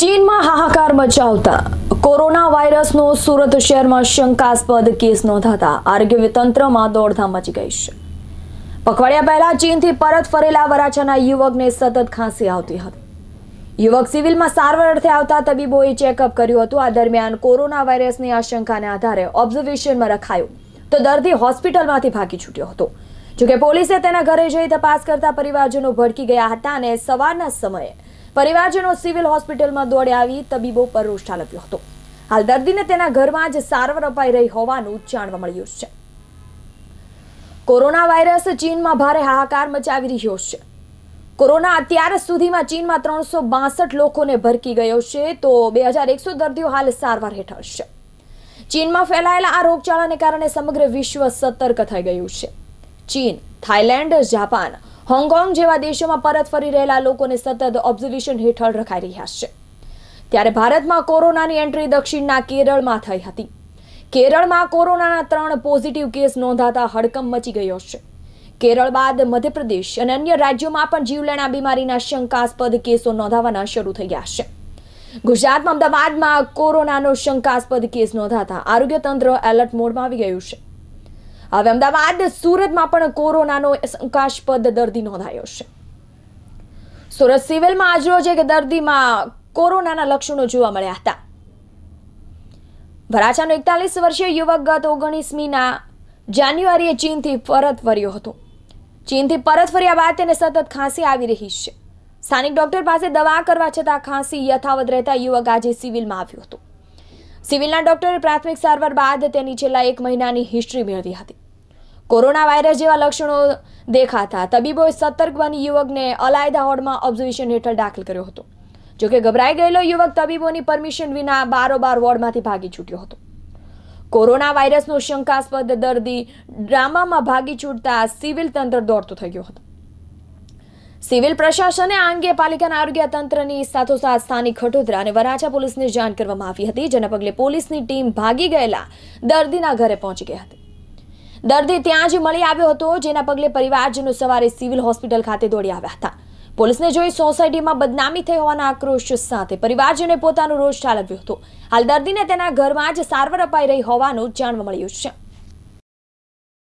ચીનમાં હાહાકાર મચાવતા કોરોના વાયરસનો સુરત શહેરમાં શંકાસ્પદ કેસ નોંધાતા આરોગ્ય તંત્રમાં દોડધામ મચી ગઈ છે પખવાડિયા પહેલા ચીનથી પરત ફરેલા વરાછાના યુવકને સતત ખાંસી આવતી હતી યુવક સિવિલમાં સારવાર અર્થે આવતા તબીબોએ ચેકઅપ કર્યું હતું આ દરમિયાન કોરોના વાયરસની આશંકાને આધારે ઓબ્ઝર્વેશનમાં રખાયું તો દર્દી હોસ્પિટલમાંથી ભાગી છૂટ્યો હતો જોકે પોલીસે તેના ઘરે જઈ તપાસ કરતા પરિવારજનો ભડકી ગયા હતા અને સવારના સમયે પરિવારજનો સિવિલ હોસ્પિટલમાં દોડી આવી તબીબો પર રોષ ઠાલવ્યો હતો હાલ દર્દીને તેના ઘરમાં જ સારવાર અપાઈ રહી હોવાનું જાણવા મળ્યું છે કોરોના વાયરસ ચીનમાં ભારે હાહાકાર મચાવી રહ્યો છે કોરોના અત્યાર સુધીમાં ચીનમાં ત્રણસો બાસઠ લોકોને ભરકી ગયો છે તો બે હજાર એકસો દર્દીઓ હાલ સારવાર હેઠળ છે ચીનમાં ફેલાયેલા આ રોગચાળાને કારણે સમગ્ર વિશ્વ સતર્ક થઈ ગયું છે ચીન થાઇલેન્ડ જાપાન હોંગકોંગ જેવા દેશોમાં પરત ફરી રહેલા લોકોને સતત ઓબ્ઝર્વેશન હેઠળ રખાઈ રહ્યા છે ત્યારે ભારતમાં કોરોનાની એન્ટ્રી દક્ષિણના કેરળમાં થઈ હતી કેરળમાં કોરોનાના ત્રણ પોઝિટિવ કેસ નોંધાતા હડકંપ મચી ગયો છે કેરળ બાદ મધ્યપ્રદેશ અને અન્ય રાજ્યોમાં પણ જીવલેણા બીમારીના શંકાસ્પદ કેસો નોંધાવાના શરૂ થયા છે ગુજરાતમાં અમદાવાદમાં કોરોનાનો શંકાસ્પદ કેસ નોંધાતા આરોગ્ય તંત્ર એલર્ટ મોડમાં આવી ગયું છે હવે અમદાવાદ સુરતમાં પણ કોરોનાનો શંકાસ્પદ દર્દી નોંધાયો છે સુરત સિવિલમાં આજરો છે કે દર્દીમાં કોરોનાના લક્ષણો જોવા મળ્યા હતા વરાછાનો એકતાલીસ વર્ષીય યુવક ગત ઓગણીસમીના જાન્યુઆરીએ ચીનથી પરત ફર્યો હતો ચીનથી પરત ફર્યા બાદ તેને સતત ખાંસી આવી રહી છે સ્થાનિક ડોક્ટર પાસે દવા કરવા છતાં ખાંસી યથાવત રહેતા યુવક આજે સિવિલમાં આવ્યો હતો સિવિલના ડોક્ટરે પ્રાથમિક સારવાર બાદ તેની છેલ્લા એક મહિનાની હિસ્ટ્રી મેળવી હતી કોરોના વાયરસ જેવા લક્ષણો દેખાતા તબીબોએ સતર્ક બની યુવકને અલાયદા હોર્ડમાં ઓબ્ઝર્વેશન હેઠળ દાખલ કર્યો હતો જોકે ગભરાઈ ગયેલો યુવક તબીબોની પરમિશન વિના બારોબાર વોર્ડમાંથી ભાગી છૂટ્યો હતો કોરોના વાયરસનો શંકાસ્પદ દર્દી ડ્રામામાં ભાગી છૂટતા સિવિલ તંત્ર દોડતું થઈ ગયું હતું સિવિલ પ્રશાસને આ અંગે પાલિકાના આરોગ્ય તંત્રની સાથોસાથ સ્થાનિક ખટોદરા અને વરાછા પોલીસને જાણ કરવામાં આવી હતી જેના પગલે પોલીસની ટીમ ભાગી ગયેલા દર્દીના ઘરે પહોંચી ગઈ હતી દર્દી ત્યાં જ મળી આવ્યો હતો જેના પગલે પરિવારજનો સવારે સિવિલ હોસ્પિટલ ખાતે દોડી આવ્યા હતા પોલીસને જોઈ સોસાયટીમાં બદનામી થઈ હોવાના આક્રોશ સાથે પરિવારજને પોતાનો રોષ ઠાલવ્યો હતો હાલ દર્દીને તેના ઘરમાં જ સારવાર અપાઈ રહી હોવાનું જાણવા મળ્યું છે